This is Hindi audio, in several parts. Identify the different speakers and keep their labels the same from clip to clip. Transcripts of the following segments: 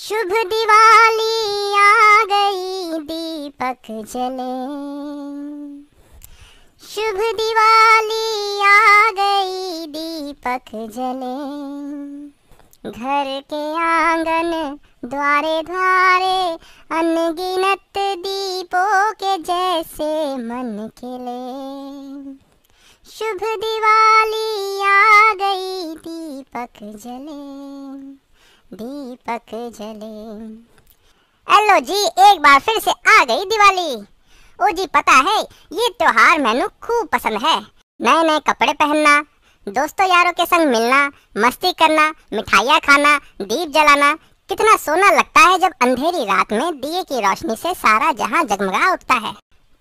Speaker 1: शुभ दिवाली आ गई दीपक जले शुभ दिवाली आ गई दीपक जले घर के आंगन द्वारे द्वारे अनगिनत दीपों के जैसे मन खिले शुभ दिवाली आ गई दीपक जले
Speaker 2: दीपक जले हेलो जी एक बार फिर से आ गई दिवाली ओ जी पता है ये त्योहार मैनू खूब पसंद है नए नए कपड़े पहनना दोस्तों यारों के संग मिलना मस्ती करना मिठाइयाँ खाना दीप जलाना कितना सोना लगता है जब अंधेरी रात में दिए की रोशनी से सारा जहां जगमगा उठता है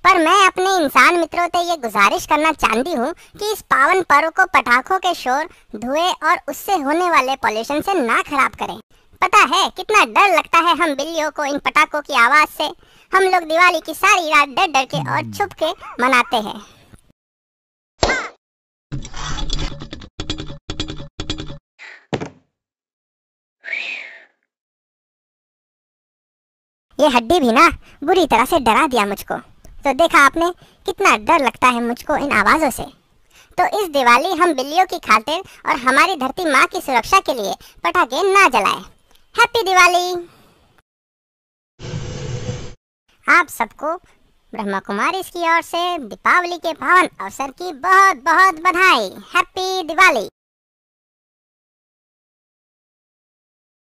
Speaker 2: पर मैं अपने इंसान मित्रों से ये गुजारिश करना चाहती हूँ कि इस पावन पर्व को पटाखों के शोर धुएं और उससे होने वाले पॉल्यूशन से ना खराब करें पता है कितना डर लगता है हम बिल्लियों को इन पटाखों की आवाज़ से हम लोग दिवाली की सारी रात डर डर के और छुप के मनाते हैं ये हड्डी भी ना बुरी तरह से डरा दिया मुझको तो देखा आपने कितना डर लगता है मुझको इन आवाज़ों से तो इस दिवाली हम बिल्लियों की खातिर और हमारी धरती माँ की सुरक्षा के लिए पटाखे ना जलाएं। हैप्पी दिवाली आप सबको ब्रह्मा कुमारी इसकी ओर से दीपावली के पावन अवसर की बहुत बहुत बधाई हैप्पी दिवाली